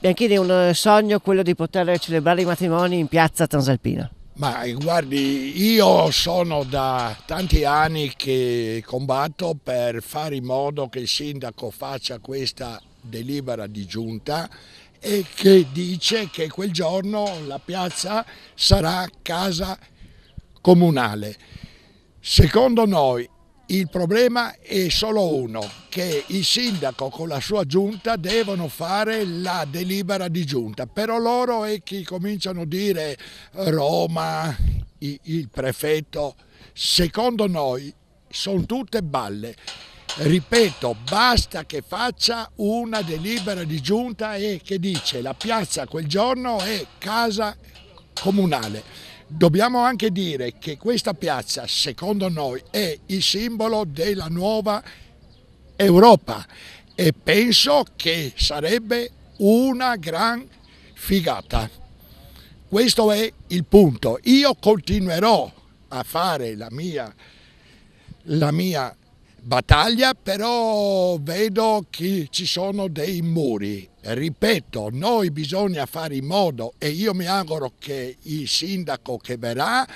Bianchini è un eh, sogno quello di poter celebrare i matrimoni in piazza Transalpina. Ma eh, guardi, io sono da tanti anni che combatto per fare in modo che il sindaco faccia questa delibera di giunta e che dice che quel giorno la piazza sarà casa comunale. Secondo noi il problema è solo uno, che il sindaco con la sua giunta devono fare la delibera di giunta, però loro è chi cominciano a dire eh, Roma, il prefetto, secondo noi sono tutte balle. Ripeto, basta che faccia una delibera di giunta e che dice la piazza quel giorno è casa comunale Dobbiamo anche dire che questa piazza, secondo noi, è il simbolo della nuova Europa e penso che sarebbe una gran figata. Questo è il punto. Io continuerò a fare la mia, la mia battaglia, però vedo che ci sono dei muri. Ripeto, noi bisogna fare in modo e io mi auguro che il sindaco che verrà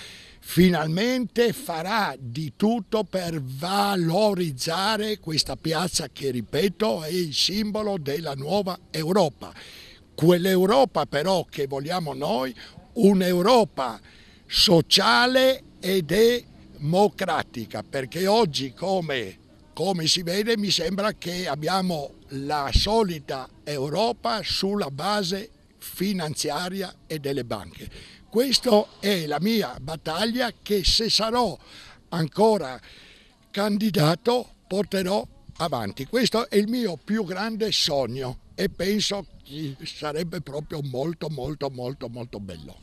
finalmente farà di tutto per valorizzare questa piazza che, ripeto, è il simbolo della nuova Europa. Quell'Europa però che vogliamo noi, un'Europa sociale ed è democratica, perché oggi come, come si vede mi sembra che abbiamo la solita Europa sulla base finanziaria e delle banche. Questa è la mia battaglia che se sarò ancora candidato porterò avanti. Questo è il mio più grande sogno e penso che sarebbe proprio molto molto molto molto bello.